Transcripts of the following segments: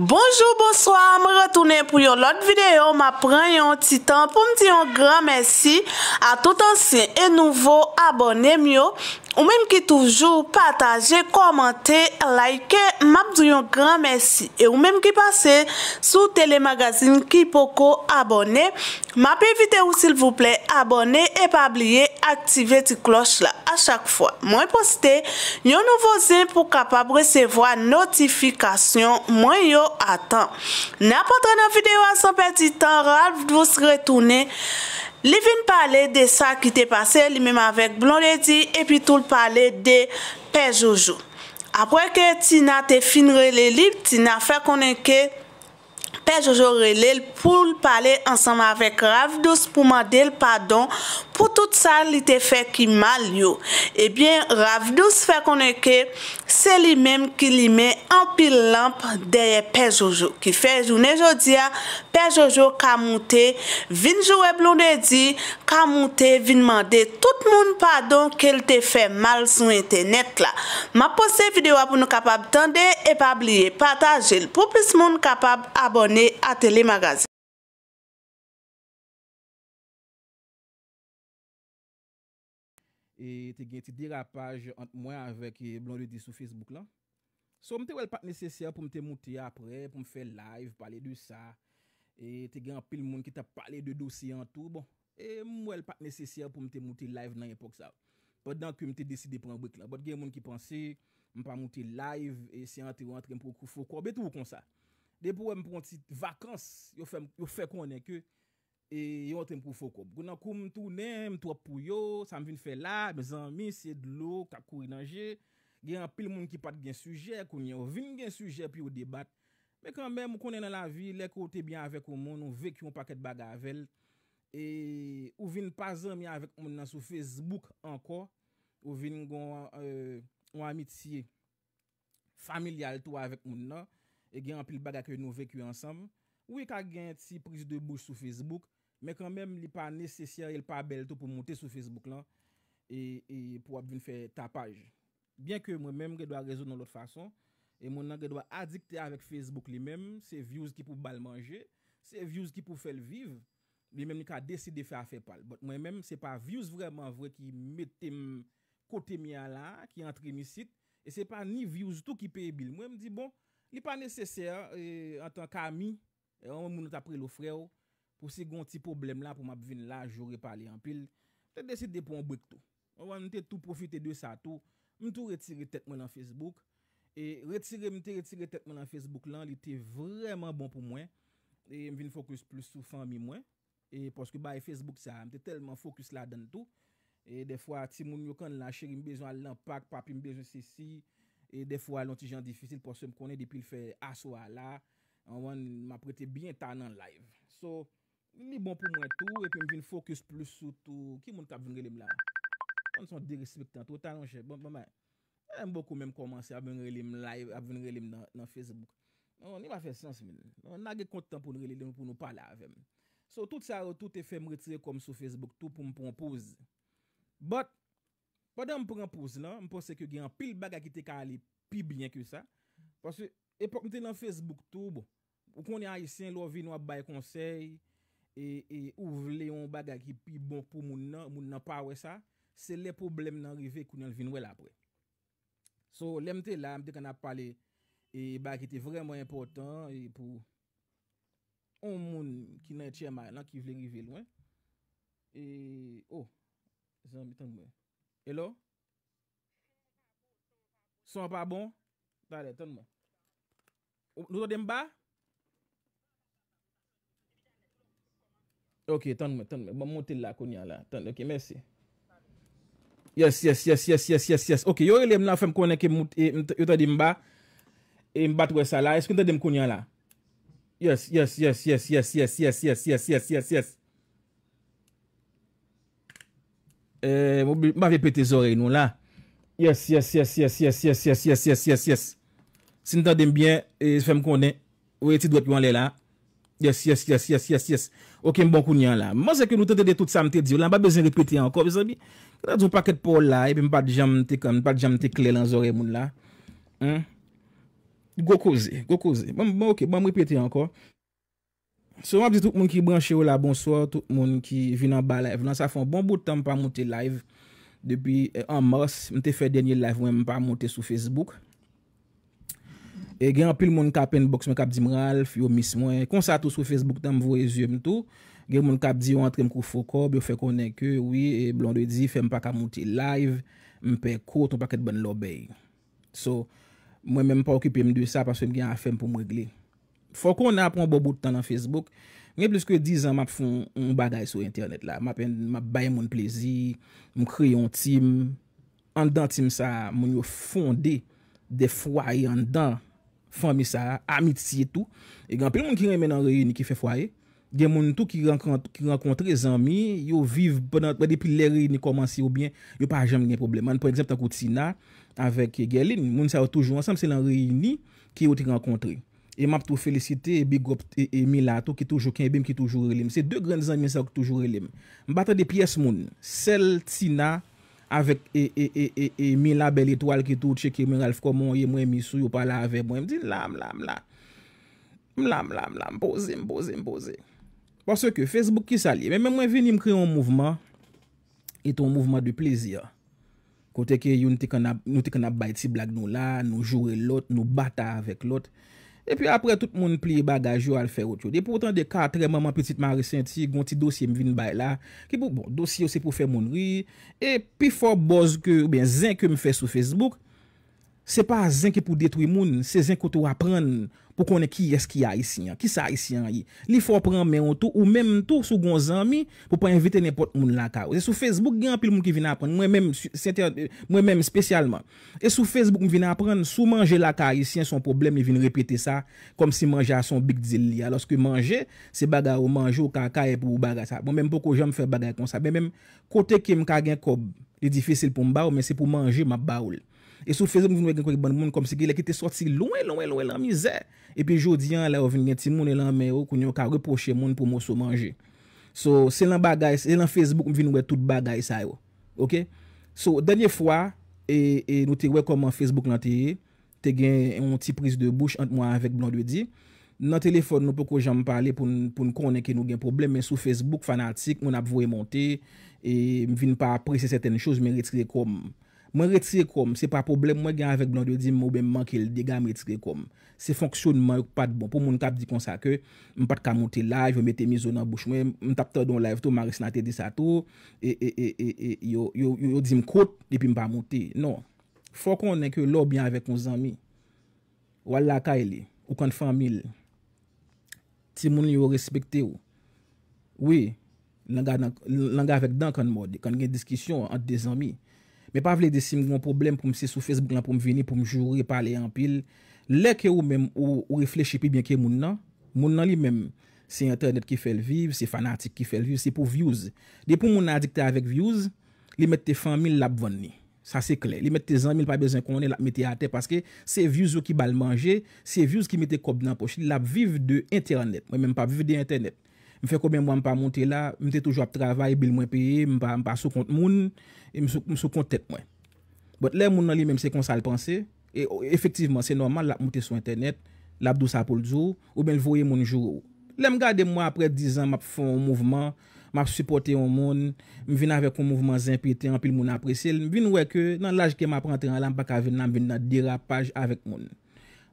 Bonjour, bonsoir, me retoune pou yon lot videyo, ma pren yon titan pou mdi yon gran mersi a tout ansen e nouvo abonem yo. Ou menm ki toujou pataje, komante, laike, map diyon gran mersi. E ou menm ki pase sou telemagazine ki poko abone. Map evite ou sil vouple abone e pa ablie aktive di kloche la a chak fwa. Mwen poste yon nouvo zin pou kapab resevo a notifikasyon mwen yo atan. Nè apotre nan videyo asan peti tan, ral pou sretoune. Li vin pale de sa ki te pase li menm avèk Blondie di epi tou l pale de Pejoujou. Apoè ke ti na te fin rele li, ti na fè konen ke Pejoujou rele l pou l pale ansanm avèk Ravidous pou mandel padon pou tout sa li te fe ki mal yo. Ebyen, ravdou se fe koneke, se li men ki li men anpil lamp deye pe jojo. Ki fe jounen jodia, pe jojo kamoute, vinjou e blounedi, kamoute, vinmande tout moun padon ke li te fe mal sou internet la. Ma pose videwa pou nou kapab tende e pabliye, pataje, pou plus moun kapab abone a telemagazin. E te gen ti dirapaj ant mwen avèk e blondi di sou Facebook la. So mwen te wèl pat nesesye pou mwen te mouti apre pou mwen fè live, pale di sa. E te gen apil moun ki ta pale di dosi an tou. Bon. E mwen pat nesesye pou mwen te mouti live nan epok sa. Pat nan ki mwen te deside pou mwen wèk la. Pat gen moun ki pansi mwen pa mouti live e si an te wèntren pou koufou kou. Betou wè kon sa. Depo wè mwen pronti vakans yo fè konen ke. E yon tem pou fokop. Gounan koum tou nem, tou apou yo, sam vin fè la, bezan mi, sè dlo, kakou inanje, gen apil moun ki pat gen sujè, koum yon vin gen sujè pi ou debat. Me kambèm, mou konen nan la vi, lek ou te byan avek ou moun, ou vek yon paket bagavel, e ou vin pazan mi avek moun nan sou Facebook ankon, ou vin goun euh, amitiye familial tou avek moun nan, e gen apil baga ke yon nou vek yon ansam. Ou e ka gen ti pris de bouche sou Facebook, men kon men li pa nesesyar el pa bel to pou monte sou Facebook lan e pou ap vin fè tapaj. Bien ke mwen men gè do a rezon nou lòt fason, e mwen nan gè do a adikte avèk Facebook li men, se viouz ki pou bal manje, se viouz ki pou fèl viv, li men ni ka deside fè a fè pal. Mwen men se pa viouz vreman vre ki kote mi ala, ki antre mi sit, e se pa ni viouz tout ki pè bil. Mwen mdi bon, li pa nesesyar an ton kami, an moun nou tapre lo frew, pou se goun ti problem la pou m ap vin la, j ou repa li an pil, te deside pou an bwek tou. Wan m te tou profite de sa tou, m tou retire tet mwen an Facebook, e retire m te retire tet mwen an Facebook lan, li te vreman bon pou mwen, e m vin fokus plus ou fan mi mwen, e poske ba e Facebook sa, m te telman fokus la den tou, e defwa ti moun yokan la, cheri m bezo al nan pak, papi m bezo sisi, e defwa lonti jan difisil, poske m konen depil fe aswa la, an wan m ap rete bien ta nan live. So, Ni bon pou mwen tou, epi m vin fokus plus sou tou. Ki moun ki ap vin relim la? Mwen son dirispektan tou, talon chè. Bon, bon, bon. E m boku mèm komanse ap vin relim la, ap vin relim nan Facebook. Non, ni non, m afe sens mi. Non, nage kontan pou n relim, pou nou pala avem. So, tout sa, tout e fè m retire kom sou Facebook tou pou m pon pouz. Bot, podan m pren pouz la, m posè ki yo gen an pil baga ki te ka ali pi blyen ki yo sa. Posè, epi m te nan Facebook tou, bo. Ou koni an isen, lò vin wap bay konsey. E, e ou vle yon baga ki pi bon pou moun nan pawe sa, se le problem nan rive kou nan vinwe la pre. So, lemte la, amde kan ap pale, e bagi te vremen important, e pou, on moun ki nan etye may, nan ki vle ngeve lwen. E, oh, zan mi tan mwen. Hello? San pa bon? Vale, tan mwen. Nouto dem ba? Ha? Ok, tanme, tanme, ba moutil la kounyan la. Tanme, ok, mersi. Yes, yes, yes, yes, yes, yes, yes. Ok, yo yore lem la fèm kounen ke mouti, yo tade mba, e mbat wè sa la, eske yon tade mkounyan la? Yes, yes, yes, yes, yes, yes, yes, yes, yes, yes, yes. E, mba vepete zore yon la. Yes, yes, yes, yes, yes, yes, yes, yes, yes, yes, yes, yes. Si nou tade mbyen, fèm kounen, wè ti dwèp yon lè la. Yes, yes, yes, yes, yes, yes. Ok, mbon kou nyan la. Man se ke nou tete de tout sa mte diyo, la mba bezen repete anko. Bezami, la djou paket pou live, mba diyan mte kle lan zore moun la. Hmm? Go kouze, go kouze. Mbon ok, mbon mrepete anko. Souman pdi tout moun ki branche ou la, bonsoir tout moun ki vi nan ba live. Lan sa foun bon boutan mpa moute live. Depi an eh, mas, mte fe denye live mwen mpa moute sou Facebook. E gen apil moun kapen bokse mwen kap di mral, fyo mis mwen, konsa tou sou Facebook tan mwen vweye zye mwen tou, gen moun kap di yo antre mwen kou fokob, yo fe konen ke, oui, e blon de di, fe mwen pa ka moun te live, mwen pe kote, mwen pa ket ban lobeye. So, mwen men mwen pa okipe mwen dewe sa, paswe mwen gen a fe mwen pou mwen gle. Fokon nan apon bo bout tan nan Facebook, gen ples ke dizan map foun mwen bagay sou internet la, map bay moun plezi, mwen kri yon tim, an dan tim sa moun yo fonde de fwa yon dan, Fami sa, amiti si etou. Eganpil moun ki remen an reyini ki fe fwaye. Gen moun tou ki renkontre zanmi. Yo viv bonan. Depi le reyini komansi ou bien. Yo pa jam gen probleman. Prenkzap tako tina. Avek gelin. Moun sa ou toujou ansam. Se lan reyini ki ou te renkontre. E map tou felicite. E bigop e mila tou ki toujou. Ken bem ki toujou relim. Se de gran zanmi sa ou toujou relim. Mbata de piyes moun. Sel tina. Avek e, e, e, e, e, e, mi la bel etwal ki touche ki mwen al fko mwen oye mwen misu yo pala ave mwen, mwen di la, mla, mla, mla, mla, mla, mla, mpoze, mpoze, mpoze. Paswe ke Facebook ki sa liye, mwen mwen vini mkre yon mouvman, eton mouvman di plezi ya. Kote ke yon ti kanap, nou ti kanap bayti blag nou la, nou jure lot, nou bata avek lot. E pi apre tout moun pli bagaj yo al fey ot yo. E pou otan de ka, treman mwen petitman resenti, gonti dosye m vin bay la, ki pou, bon, dosye yo se pou fey moun ri, e pi fo boz ke, ou ben zin ke m fey sou Facebook, Se pa zin ki pou detwimoun, se zin koutou apren pou konen ki eski a isi an, ki sa a isi an yi. Li fò premen mè ou tou ou mèm tou sou gonzami pou pou invite nèpot moun lakaw. E sou Facebook, gen apil moun ki vin apren, mwen mèm, mwen mèm spesyalman. E sou Facebook m vin apren, sou manje lakaw isi an son problem, mwen mèm vin repete sa kom si manje a son bikdili. A loske manje, se baga ou manje ou kaka e pou baga sa. Mwen mèm pou kou jom fè baga kon sa. Mwen mèm kote ke m kagen kob, li difisil pou m baw, mwen se pou manje ma bawl. E sou feze mwen gen kwek ban moun komse ki lè ki te sorti louè louè louè lan mizè. E pi jodi an lè ou vin gen ti moun elan mè ou kwen yon ka repoche moun pou moun sou manje. So, se lan bagay, se lan Facebook mwen vin wè tout bagay sa yo. Ok? So, danyè fwa, e nou te wè koman Facebook lan te ye, te gen yon ti pris de bouch ant mwa avèk blon dwe di. Nan telefon nou pe ko jan mwen pale pou n konen ke nou gen probleme. Mwen sou Facebook fanatik, mwen ap vwe monte, e mwen vin pa aprese seten chouz mwen retre konm. Mwen retire kom, se pa problem, mwen gen avèk blan de di mwen mwen manke l degan mwen retire kom. Se fonksyon mwen yon pat bon. Po moun kap di konsa ke, mwen pat ka mouti laj, mwen mette mizou nan bouch mwen, mwen takta don laj to, mwen resnate disa to, e, e, e, e, yo di mkot, depi mwen pa mouti. Non, fò konen ke lò bian avèk moun zami, wala ka ele, ou kon famil, ti moun yon respekte ou. Oui, nan ga avèk dan kon modi, kon gen diskisyon an de zami. Mwen pa vle desi mwen problem pou mwen se sou Facebook lan pou mwen veni pou mwen jouri, pa ale yon pil. Le ke ou mwen ou refleche pe byen ke moun nan, moun nan li men, se internet ki fel viv, se fanatik ki fel viv, se pou views. De pou moun nan dikte avek views, li mette te famil la pou vwenni. Sa se kle, li mette te zanmil pa bezen konen la pou mette ate, paske se views ou ki bal manje, se views ki mette kop nan poche, la pou viv de internet, mwen men pa viv de internet. Mwen fek oben mwen pa monte la, mwen te toujwa ap travay, bil mwen peye, mwen pa sou kont moun, e mwen sou kont tet mwen. Bot le moun nan li mwen se konsal panse, e, efektivman se normal la ap monte sou internet, la ap dou sa pou l zou, oben l voye moun jou ou. Le mwen gade mwen apre 10 an, mwen ap foun moun moun, mwen ap supporte moun moun, mwen vin avek moun moun moun zimpite, mwen apil moun apresil, mwen vin weke nan laj ke mwen ap rente an lan, mwen ap ven nan dirapaj avek moun.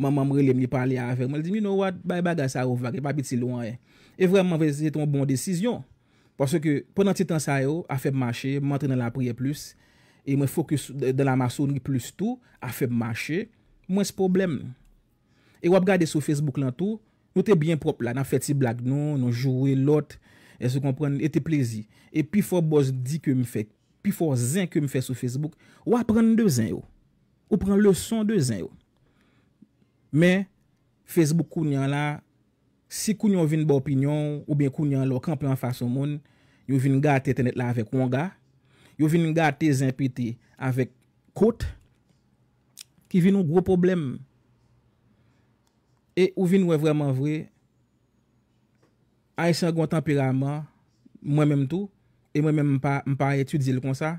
maman mrelem li pale a ve, mwen li di, you know what, bay bagay sa ou vage, pa biti louan e, e vreman vezi eton bon desizyon, pwase ke, pwennan ti tan sa yo, a feb mache, mwen tre nan la priye plus, e mwen fokus de la masoni plus tou, a feb mache, mwen se problem, e wap gade sou Facebook lan tou, nou te bien prop la, nan feti blag nou, nan joure lot, e se kompren, ete plezi, e pi fo boz di ke m fe, pi fo zin ke m fe sou Facebook, wap pren de zin yo, ou pren le son de zin yo, Men, Facebook kou nyon la, si kou nyon vin bo opinyon ou bin kou nyon lo kampyon fason moun, yo vin nga te tenet la avèk wonga, yo vin nga te zempiti avèk kote, ki vin nou gro problem. E ou vin wè vwèman vwè, aysa gwen temperament, mwen mèm tou, e mwen mèm mpa etudil kon sa,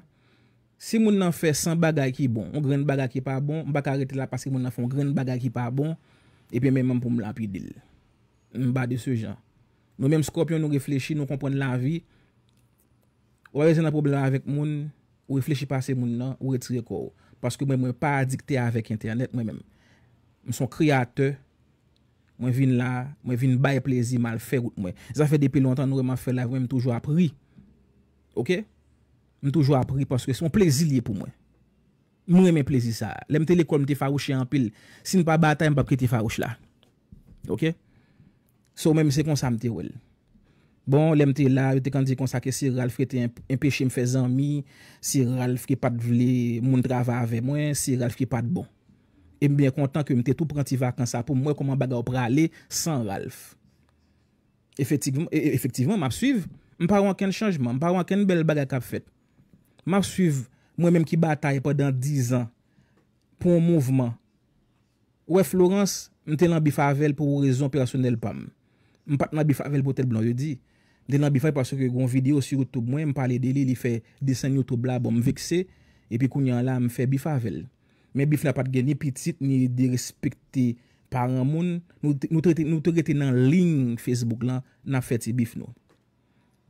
Si moun nan fè san bagay ki bon, an gren bagay ki pa bon, m bak a rete la paske moun nan fè an gren bagay ki pa bon, epi mè mèm pou m la pi dil. M ba de se jan. Nou mèm skopyon nou reflechi, nou kompon la vi, wè zè nan problem avèk moun, ou reflechi passe moun nan, ou rete reko ou. Paske mèm mèm pa adikte avèk internet mèm mèm. M son kreatè, mèm vin la, mèm vin baye plezi mal fè gout mèm. Zan fè depi lontan nou reman fè la vèm toujwa apri. Okè? Mwen toujwa apri paswese, mwen plezi liye pou mwen. Mwen mwen plezi sa. Le mte lekol mte farouche anpil. Sin pa bata, mwen pa prete farouche la. Ok? Sou mwen mese konsa mte wèl. Bon, le mte la, wete kan di konsa ke si Ralph rete mpeche mfe zanmi, si Ralph ki pat vle moun drava ave mwen, si Ralph ki pat bon. E mwen bie kontan ke mte tou pranti vakan sa pou mwen koman baga ou prale san Ralph. Efektivman e, e, m ap suive, mwen pa wan ken chanjman, mwen pa wan ken bel baga kap fet. Ma psuiv, mwen menm ki bataye padan 10 an pou moun mouvman. Ouè Florence, mwen te lan bifavel pou rezon perasyonel pam. Mwen pat nan bifavel pou tel blon yodi. Te lan bifavel pasweke yon video si yotoub mwen, mwen pale deli li fe desen yotoublab mwen vekse, epi kounyan la mwen bon, e fe bifavel. Mwen bif nan pat gen ni pitit, ni de respekte paramoun, nou te rete nan lin Facebook lan nan feti bif nou.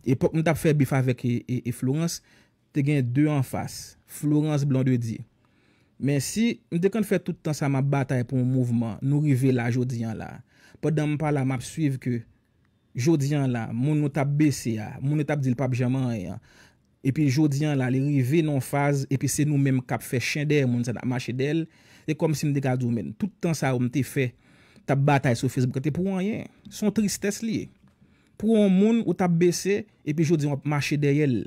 Epoch mwen tap fe bifavel ki e, e, Florence te gen 2 an fas, Florence Blondewi di. Men si, mwen te kon fè tout an sa map batay pou moun mouvman, nou rive la, jodi an la. Po dan mwen pa la map suiv ke, jodi an la, moun nou tap bese ya, moun nou tap dil pa bjaman ayan. E pi jodi an la, li rive non faz, e pi se nou men m kap fè chen der, moun sa tak mache del. E kom si mwen dek adoumen, tout an sa mwen te fè tap batay sou Facebook, te pou an ayan. Son tristesse li. Pou an moun ou tap bese, e pi jodi an ap mache der yel.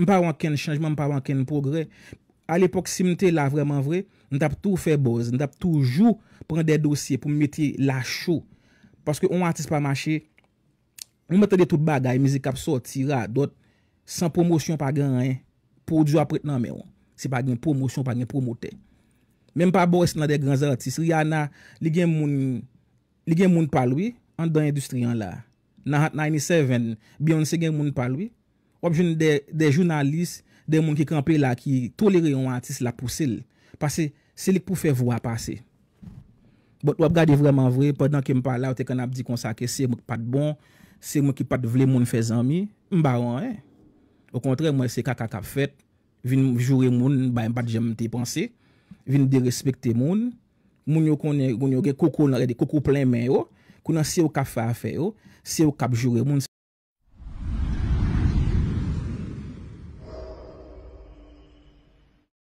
Mpa wanken chanjman, mpa wanken progre. A l'epok simite la vreman vre, ntap tou fe boz, ntap tou jou pren de dosye pou meti la chou. Paske ou an artist pa mache, mpe te de tout bagay, mizik ap so, tira, dot, san promosyon pa gen rayen, pou djo apret nan mè ou. Se pa gen promosyon, pa gen promote. Men pa boz nan de gran artist, riyana li gen moun palwe, an dan industrian la. Nan 1997, Beyonce gen moun palwe, ou des de journalistes, des gens qui campent là, qui tolèrent un artiste là la celle. Parce que c'est les pour faire voir passer. Bon, ou regardez vraiment vrai, pendant que me parle là, t'es te qu'on a dit qu'on que c'est pas de bon, c'est moi qui pas de vouloir faire amis m'baron, hein. Eh. Au contraire, moi, c'est caca qui fait, vin jouer moun, ben, pas de j'aime tes pensées, vin de respecter moun, moun yo konne, moun yo ge coco plein main yo, kou nan si yo ka fa fe yo, si yo kap jouer moun,